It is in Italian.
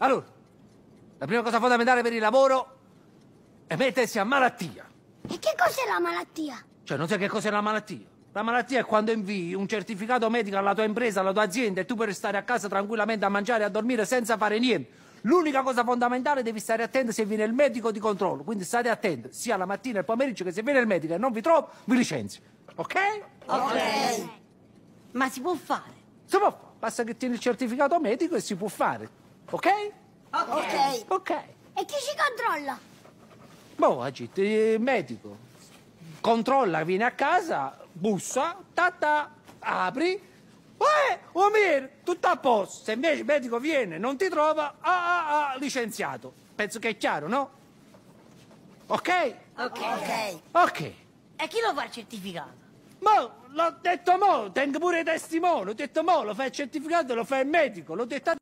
Allora, la prima cosa fondamentale per il lavoro è mettersi a malattia. E che cos'è la malattia? Cioè, non sai che cos'è la malattia? La malattia è quando invii un certificato medico alla tua impresa, alla tua azienda e tu per stare a casa tranquillamente a mangiare e a dormire senza fare niente. L'unica cosa fondamentale devi stare attento se viene il medico di controllo, quindi state attenti sia la mattina e il pomeriggio che se viene il medico e non vi trovo, vi licenzi. Ok? Ok. Ma si può fare? Si può fare, basta che tieni il certificato medico e si può fare. Ok? Ok. Ok. okay. E chi ci controlla? Boh, Agit, il medico. Controlla, viene a casa, bussa, tata, apri. Eh, Omir, tutto a posto. Se invece il medico viene, e non ti trova, ah, ah, ah, licenziato. Penso che è chiaro, no? Ok? Ok. Ok. okay. E chi lo fa il certificato? Ma boh, l'ho detto mo, tengo pure i testimoni, ho detto mo, lo fa il certificato, lo fa il medico, l'ho detto a